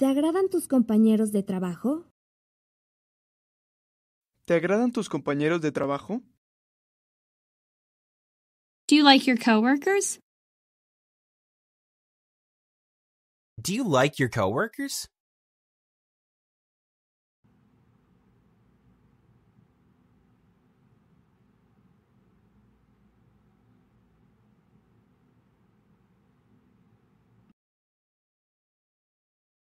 ¿Te agradan tus compañeros de trabajo? ¿Te agradan tus compañeros de trabajo? Do you like your coworkers? Do you like your coworkers?